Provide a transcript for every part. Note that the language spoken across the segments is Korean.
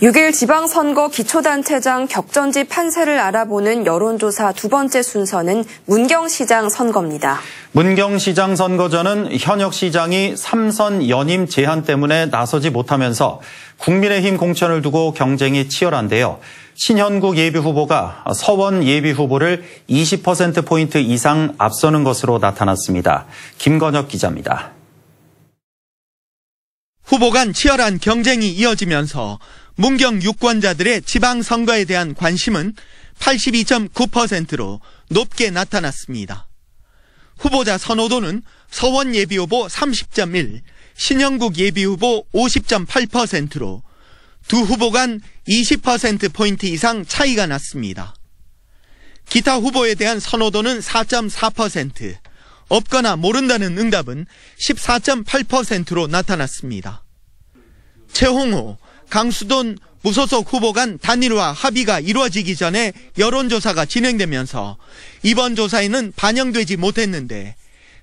6일 지방선거 기초단체장 격전지 판세를 알아보는 여론조사 두 번째 순서는 문경시장 선거입니다. 문경시장 선거전은 현역 시장이 3선 연임 제한 때문에 나서지 못하면서 국민의힘 공천을 두고 경쟁이 치열한데요. 신현국 예비후보가 서원 예비후보를 20%포인트 이상 앞서는 것으로 나타났습니다. 김건혁 기자입니다. 후보 간 치열한 경쟁이 이어지면서 문경 유권자들의 지방선거에 대한 관심은 82.9%로 높게 나타났습니다. 후보자 선호도는 서원 예비후보 30.1, 신영국 예비후보 50.8%로 두 후보 간 20%포인트 이상 차이가 났습니다. 기타 후보에 대한 선호도는 4.4%, 없거나 모른다는 응답은 14.8%로 나타났습니다. 최홍호 강수돈 무소속 후보 간 단일화 합의가 이루어지기 전에 여론조사가 진행되면서 이번 조사에는 반영되지 못했는데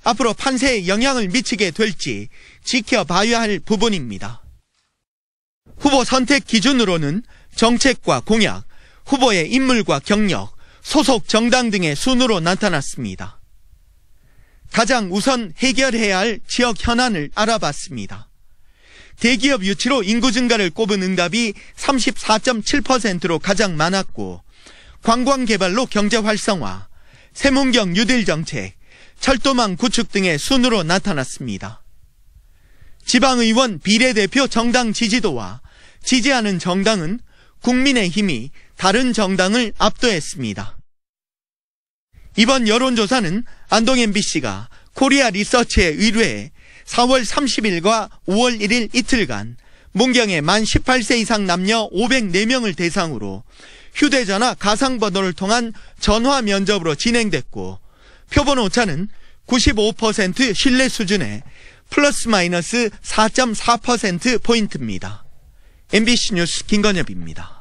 앞으로 판세에 영향을 미치게 될지 지켜봐야 할 부분입니다. 후보 선택 기준으로는 정책과 공약, 후보의 인물과 경력, 소속 정당 등의 순으로 나타났습니다. 가장 우선 해결해야 할 지역 현안을 알아봤습니다. 대기업 유치로 인구 증가를 꼽은 응답이 34.7%로 가장 많았고 관광 개발로 경제 활성화, 세문경 유딜 정책, 철도망 구축 등의 순으로 나타났습니다. 지방의원 비례대표 정당 지지도와 지지하는 정당은 국민의힘이 다른 정당을 압도했습니다. 이번 여론조사는 안동 MBC가 코리아 리서치에 의뢰해 4월 30일과 5월 1일 이틀간 문경에 만 18세 이상 남녀 504명을 대상으로 휴대전화 가상번호를 통한 전화 면접으로 진행됐고 표본 오차는 95% 신뢰 수준의 플러스 마이너스 4.4%포인트입니다. MBC 뉴스 김건엽입니다.